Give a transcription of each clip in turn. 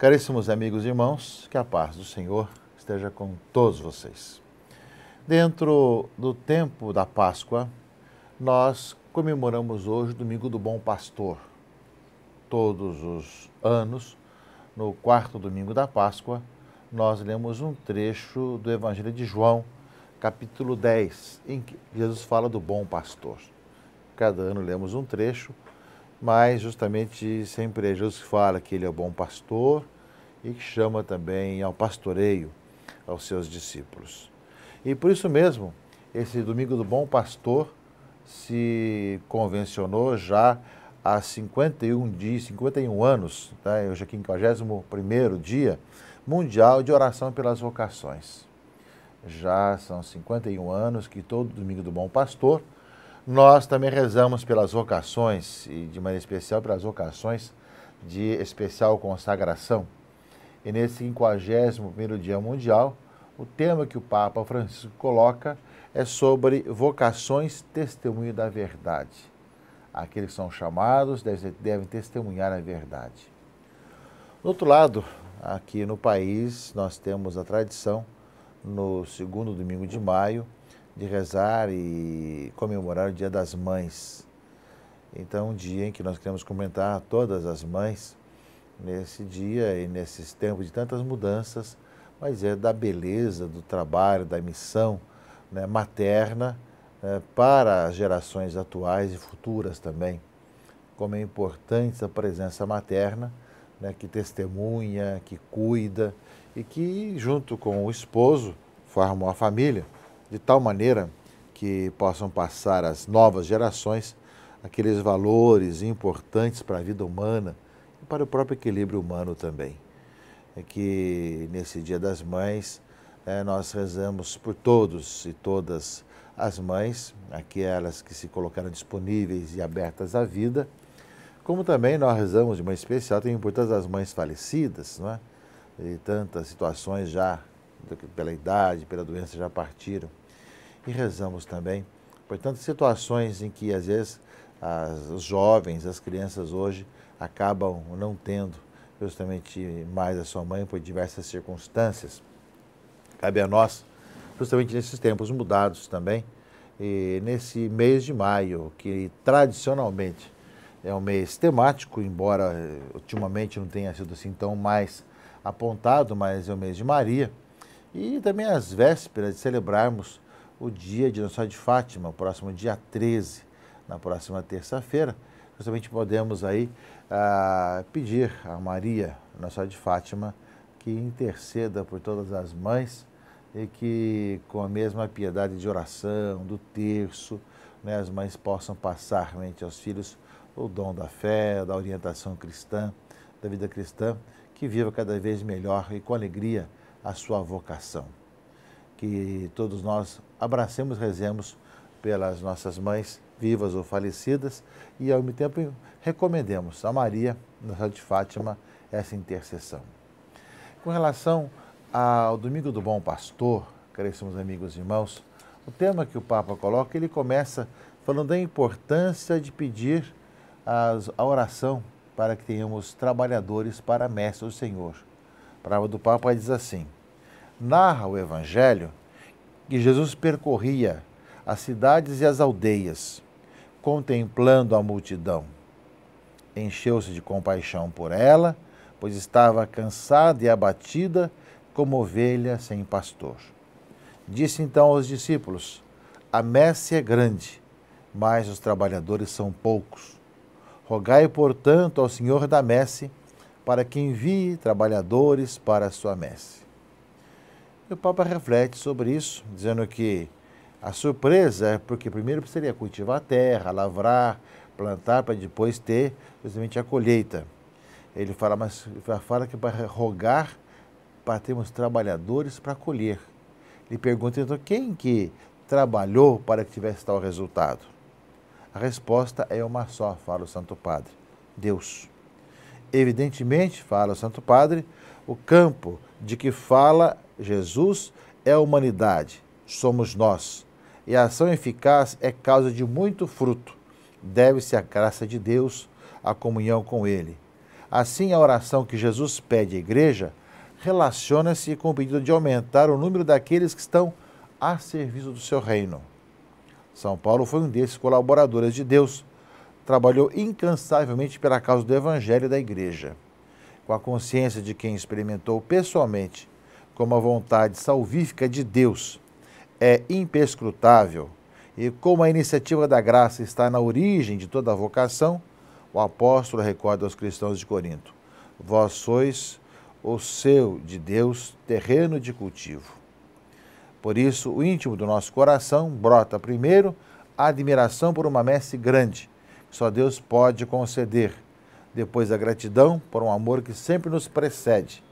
Caríssimos amigos e irmãos, que a paz do Senhor esteja com todos vocês. Dentro do tempo da Páscoa, nós comemoramos hoje o Domingo do Bom Pastor. Todos os anos, no quarto domingo da Páscoa, nós lemos um trecho do Evangelho de João, capítulo 10, em que Jesus fala do bom pastor. Cada ano lemos um trecho, mas justamente sempre é Jesus que fala que ele é o bom pastor e que chama também ao pastoreio aos seus discípulos. E por isso mesmo, esse Domingo do Bom Pastor se convencionou já há 51 dias, 51 anos, né, hoje aqui em 51 dia mundial de oração pelas vocações. Já são 51 anos que todo domingo do Bom Pastor nós também rezamos pelas vocações e de maneira especial pelas vocações de especial consagração e nesse 51 Dia Mundial, o tema que o Papa Francisco coloca é sobre vocações testemunho da verdade. Aqueles que são chamados devem testemunhar a verdade. Do outro lado, aqui no país, nós temos a tradição, no segundo domingo de maio, de rezar e comemorar o Dia das Mães. Então, um dia em que nós queremos comentar todas as mães nesse dia e nesses tempos de tantas mudanças, mas é da beleza do trabalho, da missão né, materna né, para as gerações atuais e futuras também. Como é importante a presença materna, né, que testemunha, que cuida e que, junto com o esposo, formam a família, de tal maneira que possam passar às novas gerações aqueles valores importantes para a vida humana para o próprio equilíbrio humano também. É que nesse Dia das Mães é, nós rezamos por todos e todas as mães, aquelas é que se colocaram disponíveis e abertas à vida, como também nós rezamos de uma especial tem por todas as mães falecidas, não é? E tantas situações já, pela idade, pela doença, já partiram. E rezamos também por tantas situações em que, às vezes, as, os jovens, as crianças hoje acabam não tendo justamente mais a sua mãe por diversas circunstâncias. Cabe a nós, justamente nesses tempos mudados também, e nesse mês de maio, que tradicionalmente é um mês temático, embora eh, ultimamente não tenha sido assim tão mais apontado, mas é o mês de Maria, e também as vésperas de celebrarmos o dia de Nossa de Fátima, o próximo dia 13, na próxima terça-feira justamente podemos aí ah, pedir a Maria, Nossa Senhora de Fátima, que interceda por todas as mães e que com a mesma piedade de oração, do terço, né, as mães possam passar realmente aos filhos o dom da fé, da orientação cristã, da vida cristã, que viva cada vez melhor e com alegria a sua vocação. Que todos nós abracemos, rezemos pelas nossas mães vivas ou falecidas, e ao mesmo tempo recomendemos a Maria, Nossa de Fátima, essa intercessão. Com relação ao Domingo do Bom Pastor, caríssimos amigos e irmãos, o tema que o Papa coloca, ele começa falando da importância de pedir as, a oração para que tenhamos trabalhadores para a messe do Senhor. A palavra do Papa diz assim: narra o Evangelho que Jesus percorria as cidades e as aldeias, contemplando a multidão. Encheu-se de compaixão por ela, pois estava cansada e abatida, como ovelha sem pastor. Disse então aos discípulos: A messe é grande, mas os trabalhadores são poucos. Rogai, portanto, ao Senhor da messe, para que envie trabalhadores para a sua messe. E o Papa reflete sobre isso, dizendo que a surpresa é porque primeiro precisaria cultivar a terra, lavrar, plantar, para depois ter justamente a colheita. Ele fala, mas fala que para rogar para termos trabalhadores para colher. Ele pergunta então quem que trabalhou para que tivesse tal resultado. A resposta é uma só, fala o Santo Padre: Deus. Evidentemente, fala o Santo Padre, o campo de que fala Jesus é a humanidade, somos nós e a ação eficaz é causa de muito fruto. Deve-se à graça de Deus, à comunhão com Ele. Assim, a oração que Jesus pede à igreja relaciona-se com o pedido de aumentar o número daqueles que estão a serviço do seu reino. São Paulo foi um desses colaboradores de Deus. Trabalhou incansavelmente pela causa do Evangelho e da Igreja. Com a consciência de quem experimentou pessoalmente como a vontade salvífica de Deus é imperscrutável e como a iniciativa da graça está na origem de toda a vocação, o apóstolo recorda aos cristãos de Corinto: Vós sois o seu de Deus, terreno de cultivo. Por isso, o íntimo do nosso coração brota primeiro a admiração por uma messe grande, que só Deus pode conceder, depois a gratidão por um amor que sempre nos precede,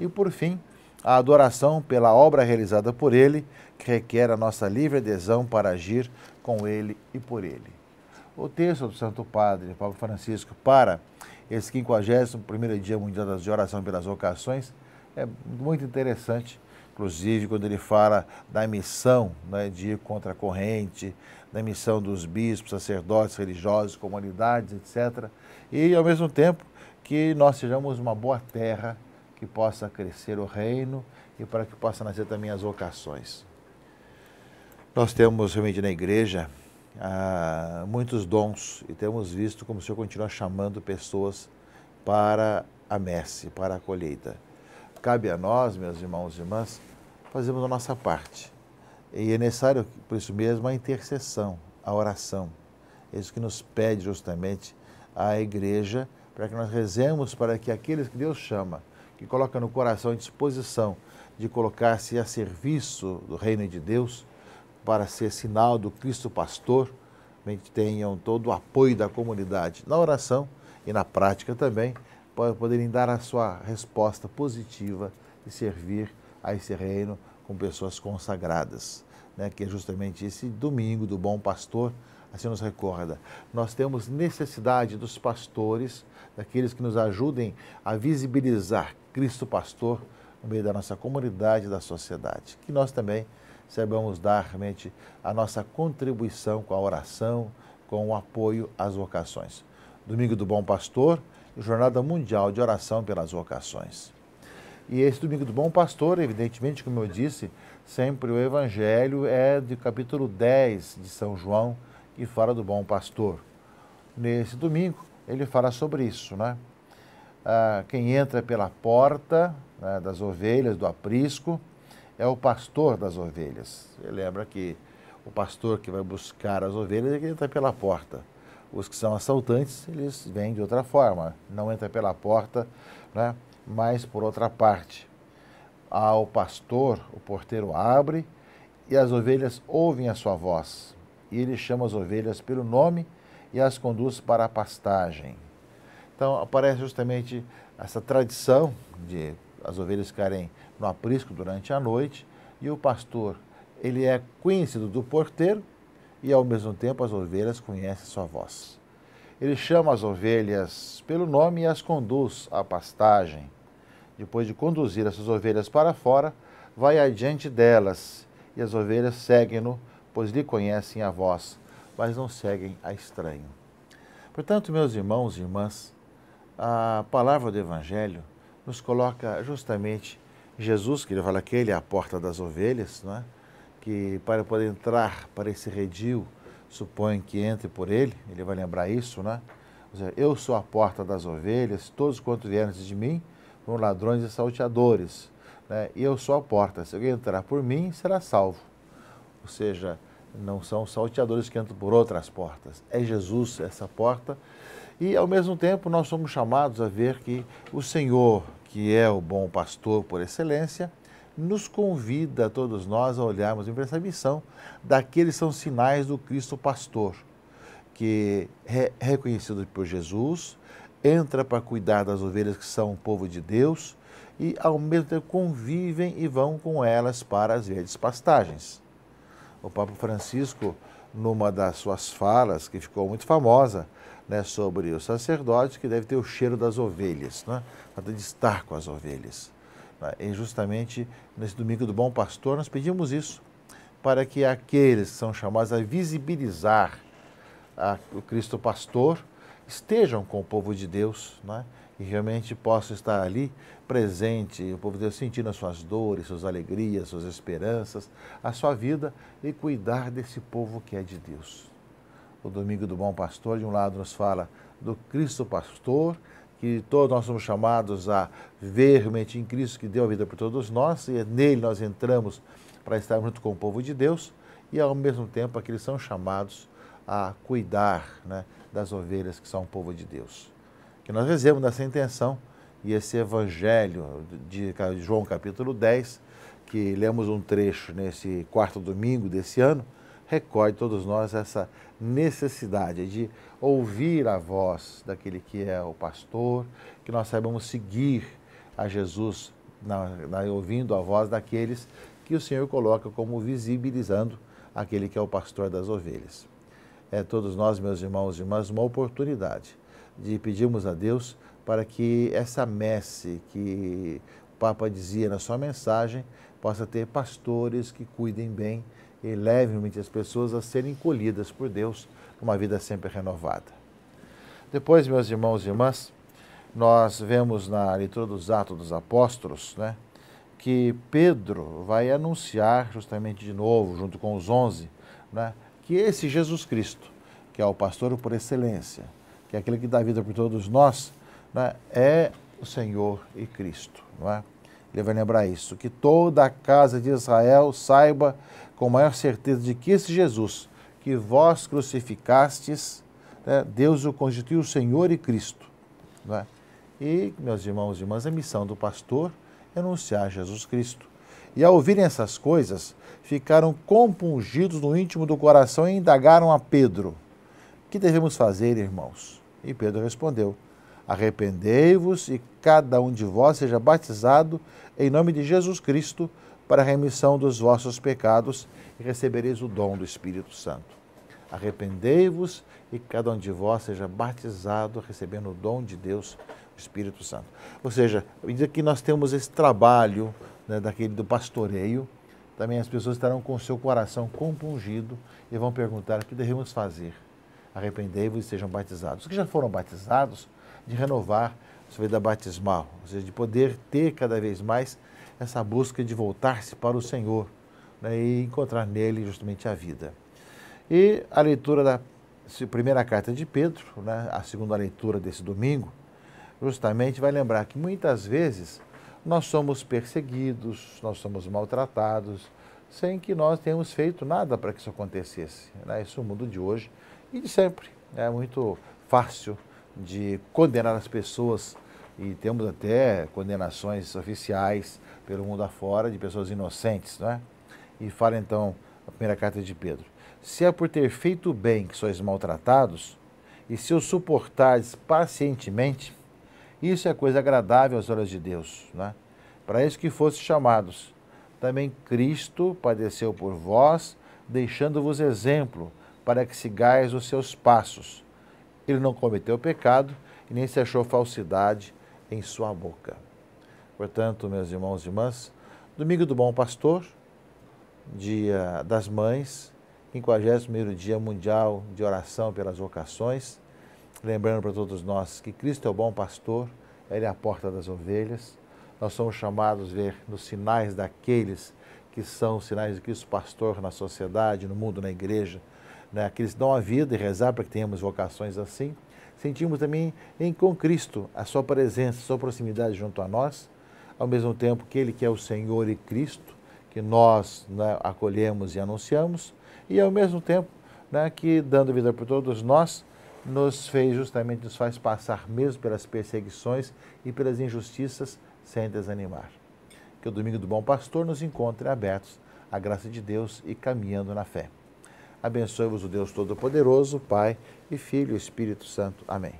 e por fim, a adoração pela obra realizada por Ele, que requer a nossa livre adesão para agir com Ele e por Ele. O texto do Santo Padre Papa Francisco para esse 51 primeiro Dia Mundial de Oração pelas Vocações é muito interessante, inclusive quando ele fala da missão né, de ir contra a corrente, da missão dos bispos, sacerdotes, religiosos, comunidades, etc. E, ao mesmo tempo, que nós sejamos uma boa terra que possa crescer o reino e para que possa nascer também as vocações. Nós temos realmente na igreja ah, muitos dons e temos visto como o Senhor continua chamando pessoas para a messe, para a colheita. Cabe a nós, meus irmãos e irmãs, fazermos a nossa parte. E é necessário, por isso mesmo, a intercessão, a oração. É isso que nos pede justamente a igreja, para que nós rezemos para que aqueles que Deus chama, que coloca no coração a disposição de colocar-se a serviço do reino de Deus para ser sinal do Cristo Pastor, bem que tenham todo o apoio da comunidade na oração e na prática também, para poderem dar a sua resposta positiva e servir a esse reino com pessoas consagradas, né? que é justamente esse domingo do bom pastor, assim nos recorda. Nós temos necessidade dos pastores daqueles que nos ajudem a visibilizar Cristo Pastor no meio da nossa comunidade e da sociedade. Que nós também saibamos dar realmente a nossa contribuição com a oração, com o apoio às vocações. Domingo do Bom Pastor, Jornada Mundial de Oração pelas Vocações. E esse Domingo do Bom Pastor, evidentemente, como eu disse, sempre o Evangelho é do capítulo 10 de São João, que fala do Bom Pastor. Nesse domingo, ele fala sobre isso, né? Ah, quem entra pela porta né, das ovelhas, do aprisco, é o pastor das ovelhas. Você lembra que o pastor que vai buscar as ovelhas é quem entra pela porta. Os que são assaltantes, eles vêm de outra forma, não entra pela porta, né, mas por outra parte. Ao ah, pastor, o porteiro abre e as ovelhas ouvem a sua voz. E ele chama as ovelhas pelo nome e as conduz para a pastagem. Então aparece justamente essa tradição de as ovelhas ficarem no aprisco durante a noite e o pastor, ele é conhecido do porteiro e ao mesmo tempo as ovelhas conhecem sua voz. Ele chama as ovelhas pelo nome e as conduz à pastagem. Depois de conduzir essas ovelhas para fora, vai adiante delas e as ovelhas seguem-no, pois lhe conhecem a voz mas não seguem a estranho. Portanto, meus irmãos e irmãs, a palavra do Evangelho nos coloca justamente Jesus, que ele fala que ele é a porta das ovelhas, não é? que para poder entrar para esse redil, supõe que entre por ele, ele vai lembrar isso, né? eu sou a porta das ovelhas, todos quantos vieram antes de mim foram ladrões e salteadores, né? e eu sou a porta, se alguém entrar por mim, será salvo. Ou seja, não são salteadores que entram por outras portas. É Jesus essa porta. E, ao mesmo tempo, nós somos chamados a ver que o Senhor, que é o bom pastor por excelência, nos convida a todos nós a olharmos para essa missão daqueles são sinais do Cristo Pastor, que é reconhecido por Jesus, entra para cuidar das ovelhas que são o povo de Deus e ao mesmo tempo convivem e vão com elas para as verdes pastagens o Papa Francisco, numa das suas falas, que ficou muito famosa, né, sobre o sacerdote que deve ter o cheiro das ovelhas, né, para de estar com as ovelhas. Né? E justamente nesse domingo do Bom Pastor nós pedimos isso, para que aqueles que são chamados a visibilizar a, o Cristo Pastor estejam com o povo de Deus, né, e realmente possa estar ali presente, o povo de Deus sentindo as suas dores, suas alegrias, suas esperanças, a sua vida e cuidar desse povo que é de Deus. O Domingo do Bom Pastor, de um lado, nos fala do Cristo Pastor, que todos nós somos chamados a ver realmente em Cristo que deu a vida por todos nós, e é nele nós entramos para estar junto com o povo de Deus, e ao mesmo tempo aqueles são chamados a cuidar né, das ovelhas que são o povo de Deus que nós rezemos nessa intenção e esse evangelho de João capítulo 10, que lemos um trecho nesse quarto domingo desse ano, recorde todos nós essa necessidade de ouvir a voz daquele que é o pastor, que nós saibamos seguir a Jesus, na, na, ouvindo a voz daqueles que o Senhor coloca como visibilizando aquele que é o pastor das ovelhas. É todos nós, meus irmãos e irmãs, uma oportunidade de pedirmos a Deus para que essa messe que o Papa dizia na sua mensagem possa ter pastores que cuidem bem e levem as pessoas a serem colhidas por Deus numa vida sempre renovada. Depois, meus irmãos e irmãs, nós vemos na leitura dos Atos dos Apóstolos, né, que Pedro vai anunciar justamente de novo, junto com os onze, né, que esse Jesus Cristo, que é o pastor por excelência, é aquele que dá vida por todos nós, né, é o Senhor e Cristo. Não é? Ele vai lembrar isso, que toda a casa de Israel saiba com maior certeza de que esse Jesus, que vós crucificastes, né, Deus o constituiu Senhor e Cristo. Não é? E, meus irmãos e irmãs, a missão do pastor é anunciar Jesus Cristo. E ao ouvirem essas coisas, ficaram compungidos no íntimo do coração e indagaram a Pedro: Que devemos fazer, irmãos? E Pedro respondeu: Arrependei-vos e cada um de vós seja batizado em nome de Jesus Cristo para a remissão dos vossos pecados e recebereis o dom do Espírito Santo. Arrependei-vos e cada um de vós seja batizado, recebendo o dom de Deus, o Espírito Santo. Ou seja, à medida que nós temos esse trabalho né, daquele do pastoreio, também as pessoas estarão com o seu coração compungido e vão perguntar o que devemos fazer arrependei-vos e sejam batizados. Os que já foram batizados, de renovar sua vida batismal, ou seja, de poder ter cada vez mais essa busca de voltar-se para o Senhor né, e encontrar nele justamente a vida. E a leitura da primeira carta de Pedro, né, a segunda leitura desse domingo, justamente vai lembrar que muitas vezes nós somos perseguidos, nós somos maltratados, sem que nós tenhamos feito nada para que isso acontecesse. Né? Isso é o mundo de hoje e de sempre. É muito fácil de condenar as pessoas e temos até condenações oficiais pelo mundo afora de pessoas inocentes, não é? E fala então a primeira carta de Pedro: Se é por ter feito bem que sois maltratados, e se o suportardes pacientemente, isso é coisa agradável às olhos de Deus, não é? Para isso que fosse chamados. Também Cristo padeceu por vós, deixando-vos exemplo para que sigais os seus passos. Ele não cometeu pecado e nem se achou falsidade em sua boca. Portanto, meus irmãos e irmãs, domingo do Bom Pastor, dia das mães, 51º dia mundial de oração pelas vocações, lembrando para todos nós que Cristo é o bom pastor, ele é a porta das ovelhas. Nós somos chamados a ver nos sinais daqueles que são os sinais de Cristo pastor na sociedade, no mundo, na igreja, né, que eles dão a vida e rezar para que tenhamos vocações assim. Sentimos também em com Cristo a sua presença, a sua proximidade junto a nós, ao mesmo tempo que Ele que é o Senhor e Cristo, que nós né, acolhemos e anunciamos, e ao mesmo tempo né, que, dando vida por todos nós, nos fez justamente, nos faz passar mesmo pelas perseguições e pelas injustiças sem desanimar. Que o Domingo do Bom Pastor nos encontre abertos à graça de Deus e caminhando na fé. Abençoe-vos o Deus Todo-Poderoso, Pai e Filho e Espírito Santo. Amém.